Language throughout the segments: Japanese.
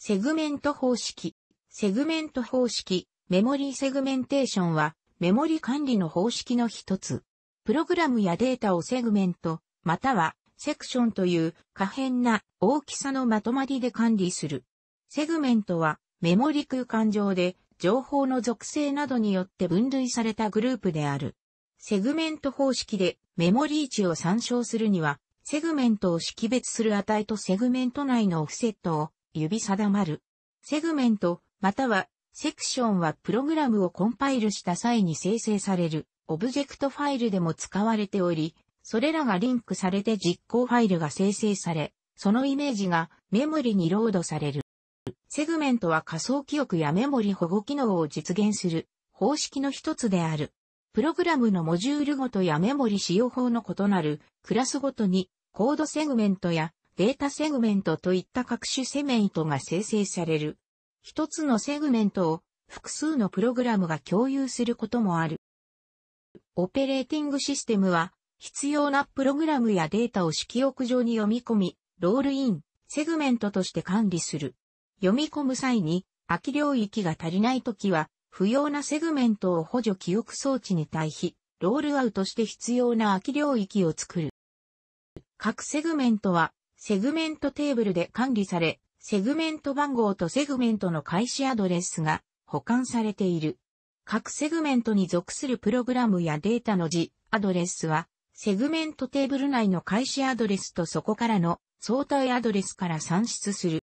セグメント方式。セグメント方式、メモリーセグメンテーションは、メモリ管理の方式の一つ。プログラムやデータをセグメント、または、セクションという可変な大きさのまとまりで管理する。セグメントは、メモリ空間上で、情報の属性などによって分類されたグループである。セグメント方式でメモリー値を参照するには、セグメントを識別する値とセグメント内のオフセットを指定まる。セグメント、または、セクションはプログラムをコンパイルした際に生成される、オブジェクトファイルでも使われており、それらがリンクされて実行ファイルが生成され、そのイメージがメモリにロードされる。セグメントは仮想記憶やメモリ保護機能を実現する方式の一つである。プログラムのモジュールごとやメモリ使用法の異なるクラスごとにコードセグメントやデータセグメントといった各種セメントが生成される。一つのセグメントを複数のプログラムが共有することもある。オペレーティングシステムは必要なプログラムやデータを色憶上に読み込み、ロールイン、セグメントとして管理する。読み込む際に空き領域が足りないときは不要なセグメントを補助記憶装置に対比、ロールアウトして必要な空き領域を作る。各セグメントはセグメントテーブルで管理され、セグメント番号とセグメントの開始アドレスが保管されている。各セグメントに属するプログラムやデータの字、アドレスは、セグメントテーブル内の開始アドレスとそこからの相対アドレスから算出する。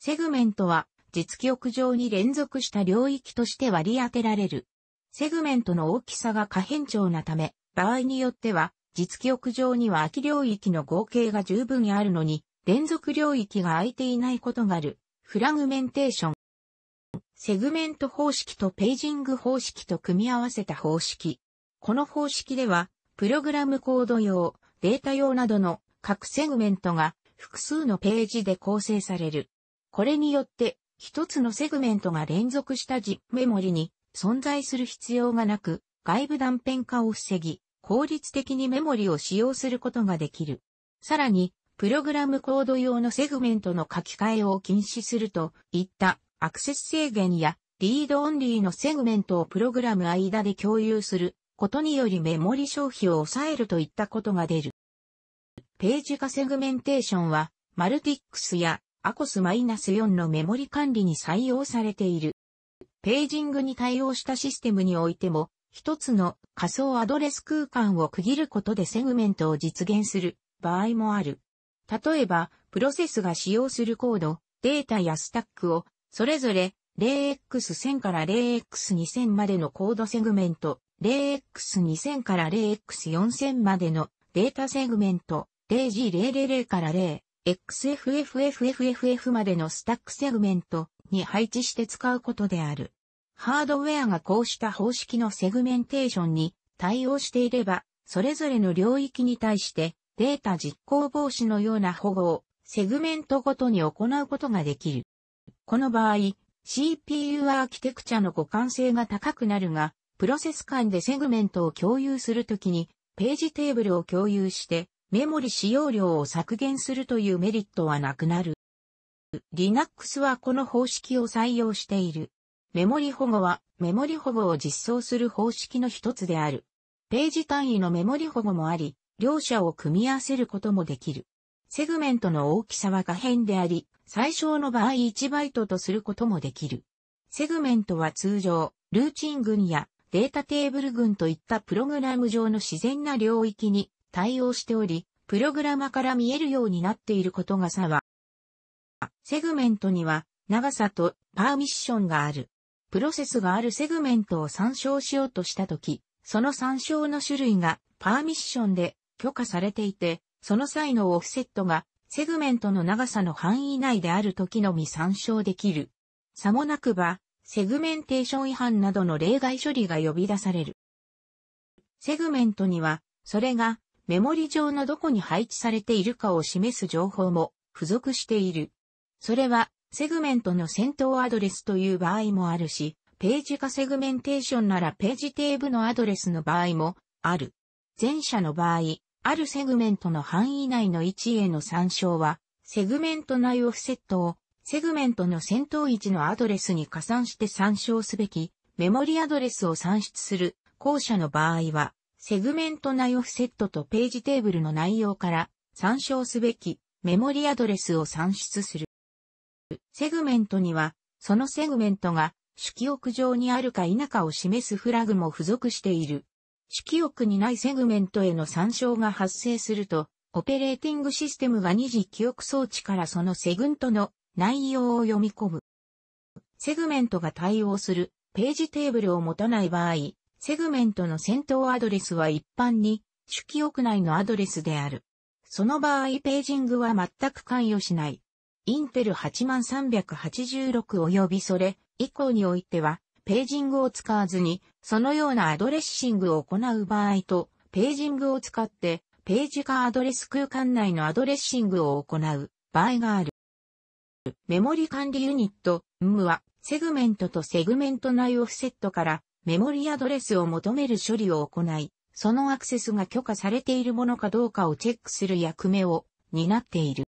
セグメントは、実記憶上に連続した領域として割り当てられる。セグメントの大きさが可変調なため、場合によっては、実記憶上には空き領域の合計が十分あるのに、連続領域が空いていないことがある。フラグメンテーション。セグメント方式とページング方式と組み合わせた方式。この方式では、プログラムコード用、データ用などの各セグメントが複数のページで構成される。これによって、一つのセグメントが連続した実メモリに存在する必要がなく、外部断片化を防ぎ、効率的にメモリを使用することができる。さらに、プログラムコード用のセグメントの書き換えを禁止するといったアクセス制限やリードオンリーのセグメントをプログラム間で共有することによりメモリ消費を抑えるといったことが出る。ページ化セグメンテーションは、マルティックスやアコスマイナス -4 のメモリ管理に採用されている。ページングに対応したシステムにおいても、一つの仮想アドレス空間を区切ることでセグメントを実現する場合もある。例えば、プロセスが使用するコード、データやスタックを、それぞれ 0x1000 から 0x2000 までのコードセグメント、0x2000 から 0x4000 までのデータセグメント、0G000 から 0xFFFFF までのスタックセグメントに配置して使うことである。ハードウェアがこうした方式のセグメンテーションに対応していれば、それぞれの領域に対してデータ実行防止のような保護をセグメントごとに行うことができる。この場合、CPU アーキテクチャの互換性が高くなるが、プロセス間でセグメントを共有するときに、ページテーブルを共有して、メモリ使用量を削減するというメリットはなくなる。Linux はこの方式を採用している。メモリ保護は、メモリ保護を実装する方式の一つである。ページ単位のメモリ保護もあり、両者を組み合わせることもできる。セグメントの大きさは可変であり、最小の場合1バイトとすることもできる。セグメントは通常、ルーチン群やデータテーブル群といったプログラム上の自然な領域に対応しており、プログラマから見えるようになっていることが差は、セグメントには長さとパーミッションがある。プロセスがあるセグメントを参照しようとしたとき、その参照の種類がパーミッションで許可されていて、その際のオフセットがセグメントの長さの範囲内であるときのみ参照できる。さもなくば、セグメンテーション違反などの例外処理が呼び出される。セグメントには、それがメモリ上のどこに配置されているかを示す情報も付属している。それはセグメントの先頭アドレスという場合もあるし、ページ化セグメンテーションならページテーブのアドレスの場合もある。前者の場合、あるセグメントの範囲内の位置への参照は、セグメント内オフセットを、セグメントの先頭位置のアドレスに加算して参照すべき、メモリアドレスを算出する、後者の場合は、セグメント内オフセットとページテーブルの内容から参照すべきメモリアドレスを算出する。セグメントには、そのセグメントが主記憶上にあるか否かを示すフラグも付属している。主記憶にないセグメントへの参照が発生すると、オペレーティングシステムが二次記憶装置からそのセグントの内容を読み込む。セグメントが対応するページテーブルを持たない場合、セグメントの先頭アドレスは一般に主記憶内のアドレスである。その場合ページングは全く関与しない。インテル8386及びそれ以降においては、ページングを使わずに、そのようなアドレッシングを行う場合と、ページングを使って、ページかアドレス空間内のアドレッシングを行う場合がある。メモリ管理ユニット、m は、セグメントとセグメント内オフセットからメモリアドレスを求める処理を行い、そのアクセスが許可されているものかどうかをチェックする役目を担っている。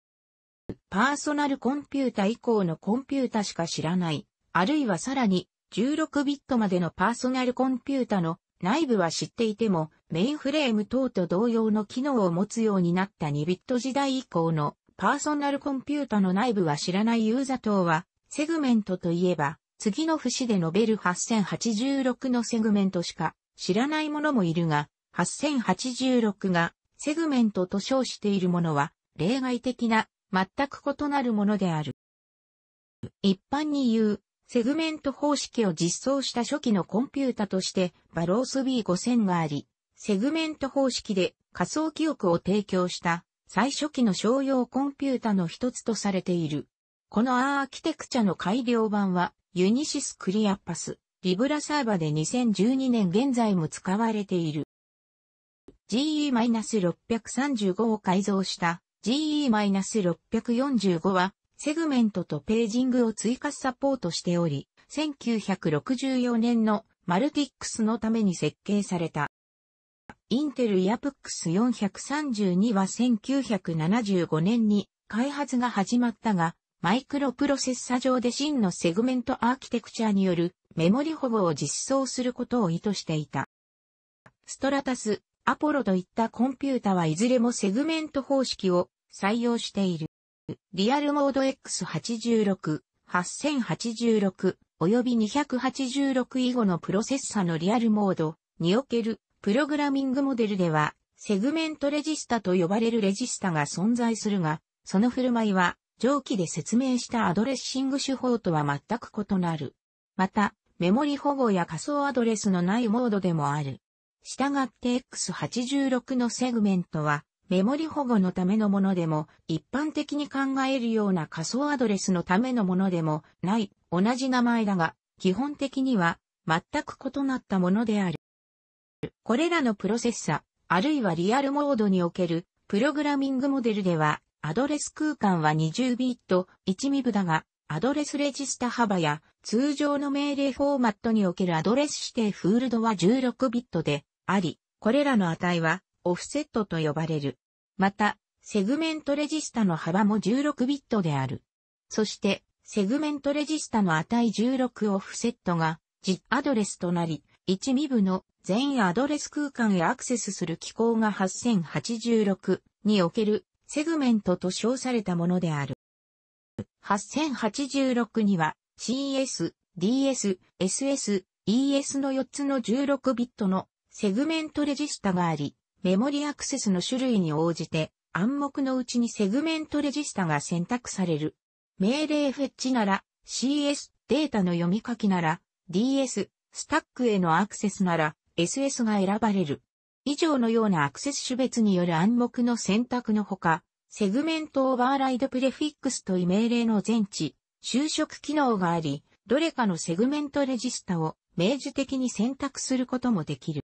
パーソナルコンピュータ以降のコンピュータしか知らない、あるいはさらに16ビットまでのパーソナルコンピュータの内部は知っていても、メインフレーム等と同様の機能を持つようになった2ビット時代以降のパーソナルコンピュータの内部は知らないユーザ等は、セグメントといえば、次の節で述べる8086のセグメントしか知らないものもいるが、8086がセグメントと称しているものは例外的な全く異なるものである。一般に言う、セグメント方式を実装した初期のコンピュータとしてバロース B5000 があり、セグメント方式で仮想記憶を提供した最初期の商用コンピュータの一つとされている。このアーキテクチャの改良版はユニシスクリアパス、リブラサーバで2012年現在も使われている。GE-635 を改造した GE-645 は、セグメントとページングを追加サポートしており、1964年のマルティックスのために設計された。インテルアプックス432は1975年に開発が始まったが、マイクロプロセッサ上で真のセグメントアーキテクチャによるメモリ保護を実装することを意図していた。ストラタス、アポロといったコンピュータはいずれもセグメント方式を採用している。リアルモード X86、8086、及び286以後のプロセッサのリアルモードにおけるプログラミングモデルでは、セグメントレジスタと呼ばれるレジスタが存在するが、その振る舞いは、上記で説明したアドレッシング手法とは全く異なる。また、メモリ保護や仮想アドレスのないモードでもある。したがって X86 のセグメントは、メモリ保護のためのものでも、一般的に考えるような仮想アドレスのためのものでもない、同じ名前だが、基本的には全く異なったものである。これらのプロセッサ、あるいはリアルモードにおけるプログラミングモデルでは、アドレス空間は20ビット1ミブだが、アドレスレジスタ幅や通常の命令フォーマットにおけるアドレス指定フールドは16ビットであり、これらの値はオフセットと呼ばれる。また、セグメントレジスタの幅も16ビットである。そして、セグメントレジスタの値16オフセットが、実アドレスとなり、1ミブの全アドレス空間へアクセスする機構が8086におけるセグメントと称されたものである。8086には CS、DS、SS、ES の4つの16ビットのセグメントレジスタがあり、メモリアクセスの種類に応じて暗黙のうちにセグメントレジスタが選択される。命令フェッチなら CS データの読み書きなら DS スタックへのアクセスなら SS が選ばれる。以上のようなアクセス種別による暗黙の選択のほか、セグメントオーバーライドプレフィックスという命令の全置、就職機能があり、どれかのセグメントレジスタを明示的に選択することもできる。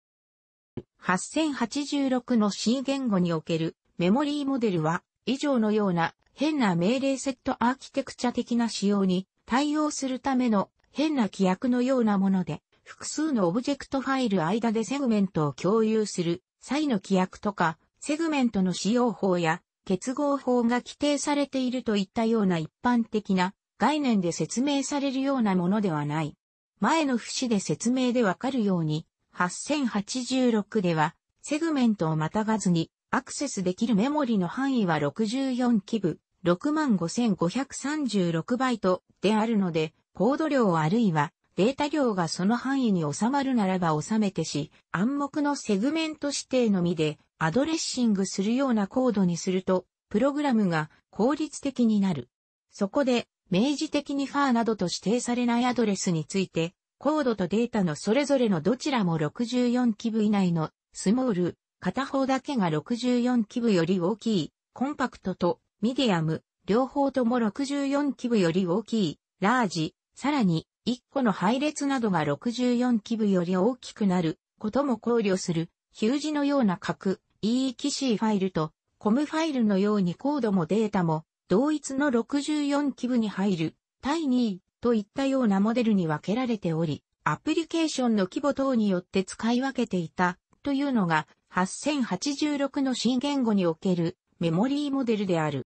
8086の C 言語におけるメモリーモデルは、以上のような変な命令セットアーキテクチャ的な仕様に対応するための変な規約のようなもので、複数のオブジェクトファイル間でセグメントを共有する際の規約とか、セグメントの使用法や結合法が規定されているといったような一般的な概念で説明されるようなものではない。前の節で説明でわかるように、8086では、セグメントをまたがずに、アクセスできるメモリの範囲は64基部、65,536バイトであるので、コード量あるいはデータ量がその範囲に収まるならば収めてし、暗黙のセグメント指定のみでアドレッシングするようなコードにすると、プログラムが効率的になる。そこで、明示的にファーなどと指定されないアドレスについて、コードとデータのそれぞれのどちらも64キブ以内のスモール、片方だけが64キブより大きい、コンパクトとミディアム、両方とも64キブより大きい、ラージ、さらに1個の配列などが64キブより大きくなることも考慮する、ヒュージのような角、EEC ファイルと、コムファイルのようにコードもデータも、同一の64キブに入る、対2といったようなモデルに分けられており、アプリケーションの規模等によって使い分けていたというのが8086の新言語におけるメモリーモデルである。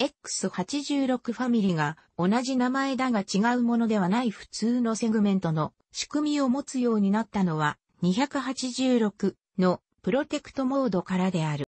X86 ファミリが同じ名前だが違うものではない普通のセグメントの仕組みを持つようになったのは286のプロテクトモードからである。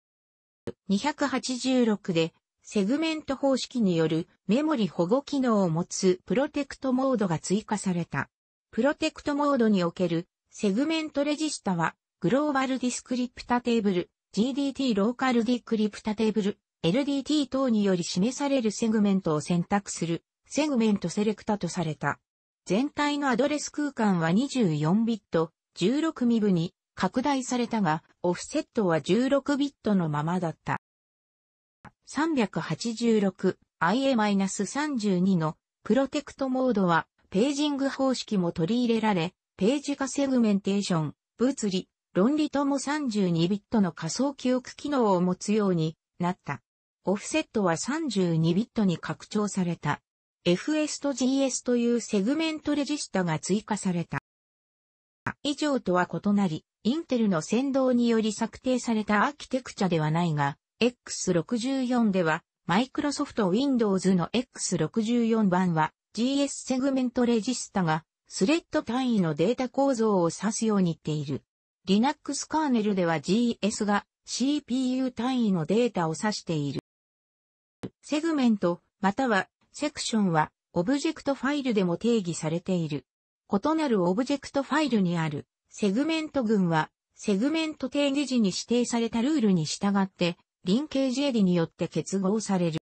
286でセグメント方式によるメモリ保護機能を持つプロテクトモードが追加された。プロテクトモードにおけるセグメントレジスタはグローバルディスクリプタテーブル、GDT ローカルディクリプタテーブル、LDT 等により示されるセグメントを選択するセグメントセレクタとされた。全体のアドレス空間は24ビット、16ミブに拡大されたが、オフセットは16ビットのままだった。386IA-32 のプロテクトモードはページング方式も取り入れられ、ページ化セグメンテーション、物理、論理とも32ビットの仮想記憶機能を持つようになった。オフセットは32ビットに拡張された。FS と GS というセグメントレジスタが追加された。以上とは異なり、インテルの先導により策定されたアーキテクチャではないが、X64 では、マイクロソフト Windows の X64 版は GS セグメントレジスタがスレッド単位のデータ構造を指すようにっている。Linux カーネルでは GS が CPU 単位のデータを指している。セグメント、またはセクションはオブジェクトファイルでも定義されている。異なるオブジェクトファイルにあるセグメント群はセグメント定義時に指定されたルールに従ってリンケージエディによって結合される。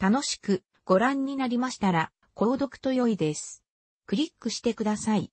楽しくご覧になりましたら、購読と良いです。クリックしてください。